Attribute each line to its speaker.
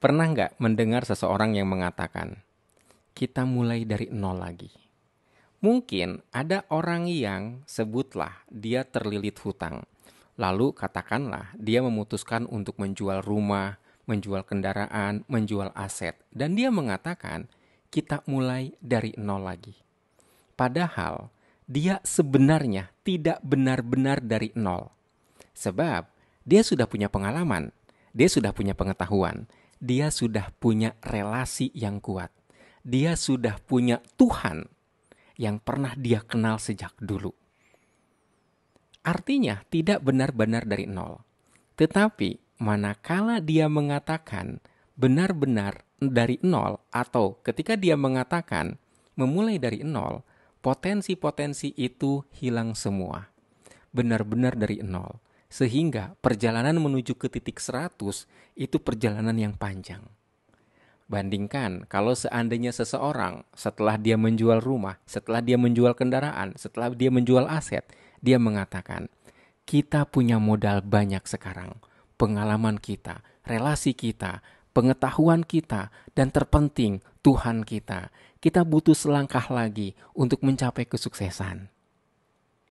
Speaker 1: Pernah nggak mendengar seseorang yang mengatakan, kita mulai dari nol lagi? Mungkin ada orang yang sebutlah dia terlilit hutang. Lalu katakanlah dia memutuskan untuk menjual rumah, menjual kendaraan, menjual aset. Dan dia mengatakan, kita mulai dari nol lagi. Padahal dia sebenarnya tidak benar-benar dari nol. Sebab dia sudah punya pengalaman, dia sudah punya pengetahuan, dia sudah punya relasi yang kuat. Dia sudah punya Tuhan yang pernah dia kenal sejak dulu. Artinya tidak benar-benar dari nol. Tetapi manakala dia mengatakan benar-benar dari nol atau ketika dia mengatakan memulai dari nol, potensi-potensi itu hilang semua. Benar-benar dari nol sehingga perjalanan menuju ke titik 100 itu perjalanan yang panjang. Bandingkan kalau seandainya seseorang setelah dia menjual rumah, setelah dia menjual kendaraan, setelah dia menjual aset, dia mengatakan, kita punya modal banyak sekarang, pengalaman kita, relasi kita, pengetahuan kita, dan terpenting Tuhan kita. Kita butuh selangkah lagi untuk mencapai kesuksesan.